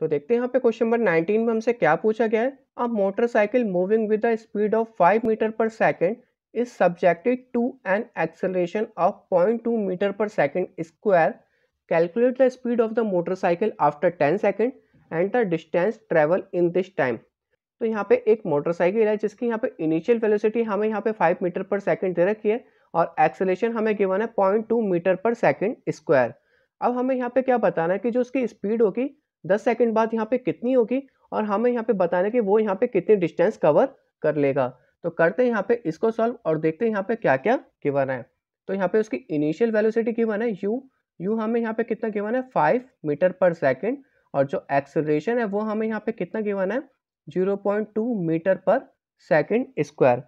तो देखते हैं यहाँ पे क्वेश्चन नंबर 19 में हमसे क्या पूछा गया है a motorcycle moving with the speed of 5 meter per second is subjected to an acceleration of 0.2 meter per second square calculate the speed of the motorcycle after 10 second and the distance travel in this time तो यहाँ पे एक motorcycle है जिसकी यहाँ पे initial velocity हमें यहाँ पे फाइव मीटर पर सेकेंड दे रखी है और एक्सेलेशन हमें गिवन है point meter per second square अब हमें यहाँ पे क्या बताना है कि जो उसकी स्पीड होगी दस सेकेंड बाद यहाँ पे कितनी होगी और हमें यहाँ पे बताना कि वो यहाँ पे कितनी डिस्टेंस कवर कर लेगा तो करते हैं यहाँ पे इसको सॉल्व और देखते हैं यहाँ पे क्या क्या गिवन है तो यहाँ पे उसकी इनिशियल वेलोसिटी गिवन है यू यू हमें यहाँ पे कितना गिवन है फाइव मीटर पर सेकेंड और जो एक्सेलरेशन है वो हमें यहाँ पे कितना गिवन है zero point two meter per second square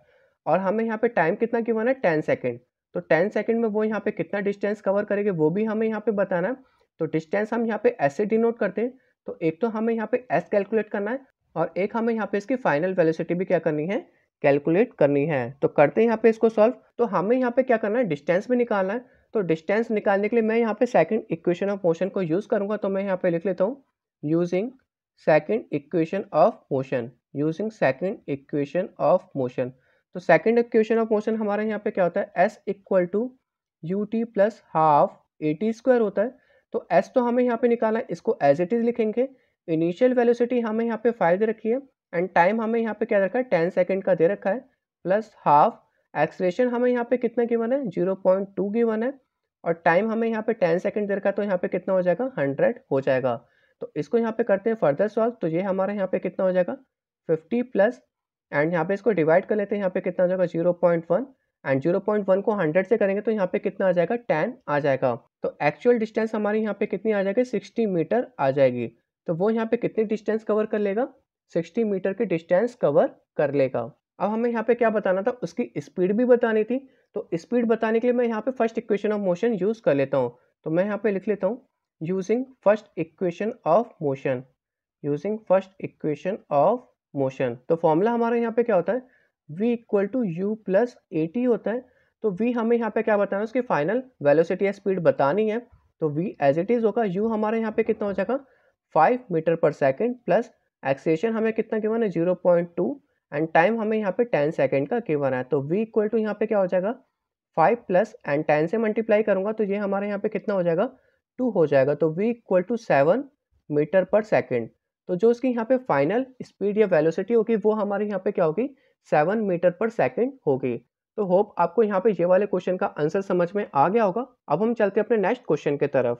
और हमें यहाँ पे टाइम कितना गिवन है टेन सेकेंड तो टेन सेकेंड में वो यहाँ पे कितना डिस्टेंस कवर करेगी वो भी हमें यहाँ पे बताना है तो डिस्टेंस हम यहाँ पे ऐसे डिनोट करते हैं तो एक तो हमें यहाँ पे एस कैलकुलेट करना है और एक हमें यहाँ पे इसकी फाइनल वेलोसिटी भी क्या करनी है कैलकुलेट करनी है तो करते हैं यहाँ पे इसको सॉल्व तो हमें यहाँ पे क्या करना है डिस्टेंस भी निकालना है तो डिस्टेंस निकालने के लिए मैं यहाँ पे सेकंड इक्वेशन ऑफ मोशन को यूज़ करूँगा तो मैं यहाँ पे लिख लेता हूँ using second equation of motion using second equation of motion तो सेकंड इक्वेशन ऑफ मोशन हमारे यहाँ पे क्या होता है S equal to U T plus half A T square होता है तो एस तो हमें यहाँ पे निकाला है इसको एज इट इज़ लिखेंगे इनिशियल वेलोसिटी हमें यहाँ पे फाइव दे रखी है एंड टाइम हमें यहाँ पे क्या रखा है टेन सेकेंड का दे रखा है प्लस हाफ एक्सलेशन हमें यहाँ पे कितना गिवन है जीरो पॉइंट टू गिवन है और टाइम हमें यहाँ पे टेन सेकेंड दे रखा है तो यहाँ पे कितना हो जाएगा हंड्रेड हो जाएगा तो इसको यहाँ पे करते हैं फर्दर सॉल्व तो ये हमारे यहाँ पे कितना हो जाएगा फिफ्टी प्लस एंड यहाँ पे इसको डिवाइड कर लेते हैं यहाँ पे कितना हो जाएगा zero point one and zero point one को हंड्रेड से करेंगे तो यहाँ पे कितना आ जाएगा टेन आ जाएगा तो एक्चुअल डिस्टेंस हमारी यहाँ पे कितनी आ जाएगी सिक्सटी मीटर आ जाएगी तो वो यहाँ पे कितनी डिस्टेंस कवर कर लेगा सिक्सटी मीटर की डिस्टेंस कवर कर लेगा अब हमें यहाँ पे क्या बताना था उसकी स्पीड भी बतानी थी तो स्पीड बताने के लिए मैं यहाँ पे first equation of motion use कर लेता हूँ तो मैं यहाँ पे लिख लेता हूँ using first equation of motion using first equation of motion तो फॉर्मूला हमारा यहाँ पे क्या होता है v equal to u plus a होता है तो v हमें यहाँ पे क्या बताना है उसकी फाइनल वेलोसिटी या स्पीड बतानी है तो v एज इट इज़ होगा u हमारे यहाँ पे कितना हो जाएगा five metre per second plus acceleration हमें कितना गिवन है zero point two and time हमें यहाँ पे टेन सेकेंड का बना है तो v इक्वल टू यहाँ पे क्या हो जाएगा फाइव प्लस एंड टेन से मल्टीप्लाई करूँगा तो ये हमारे यहाँ पे कितना हो जाएगा टू हो जाएगा तो v equal to seven metre per second तो जो उसकी यहाँ पे फाइनल स्पीड या वेलोसिटी होगी वो हमारे यहाँ पे क्या होगी सेवन मीटर पर सेकेंड होगी तो होप आपको यहाँ पे ये वाले क्वेश्चन का आंसर समझ में आ गया होगा अब हम चलते हैं अपने नेक्स्ट क्वेश्चन की तरफ